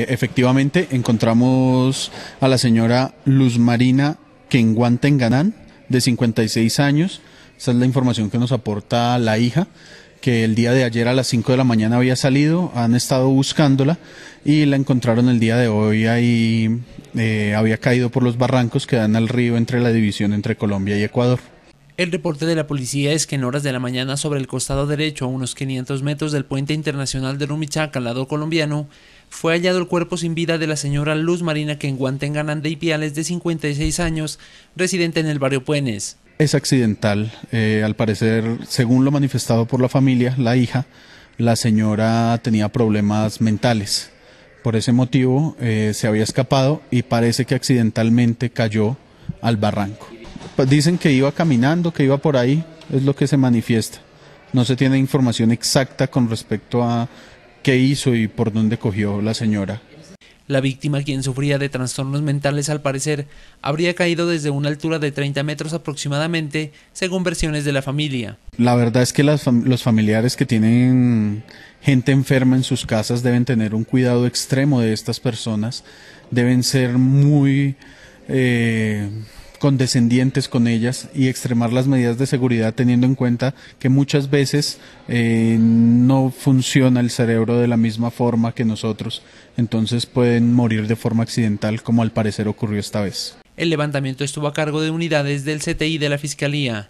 E, efectivamente, encontramos a la señora Luz Marina en Ganán, de 56 años. Esa es la información que nos aporta la hija, que el día de ayer a las 5 de la mañana había salido, han estado buscándola y la encontraron el día de hoy ahí, eh, había caído por los barrancos que dan al río entre la división entre Colombia y Ecuador. El reporte de la policía es que en horas de la mañana sobre el costado derecho, a unos 500 metros del puente internacional de Rumichaca, al lado colombiano, fue hallado el cuerpo sin vida de la señora Luz Marina Kenguantengananda y Piales de 56 años, residente en el barrio Puenes. Es accidental, eh, al parecer, según lo manifestado por la familia, la hija, la señora tenía problemas mentales. Por ese motivo eh, se había escapado y parece que accidentalmente cayó al barranco. Pues dicen que iba caminando, que iba por ahí, es lo que se manifiesta. No se tiene información exacta con respecto a qué hizo y por dónde cogió la señora. La víctima, quien sufría de trastornos mentales al parecer, habría caído desde una altura de 30 metros aproximadamente, según versiones de la familia. La verdad es que los familiares que tienen gente enferma en sus casas deben tener un cuidado extremo de estas personas, deben ser muy... Eh, condescendientes con ellas y extremar las medidas de seguridad teniendo en cuenta que muchas veces eh, no funciona el cerebro de la misma forma que nosotros, entonces pueden morir de forma accidental como al parecer ocurrió esta vez. El levantamiento estuvo a cargo de unidades del CTI de la Fiscalía.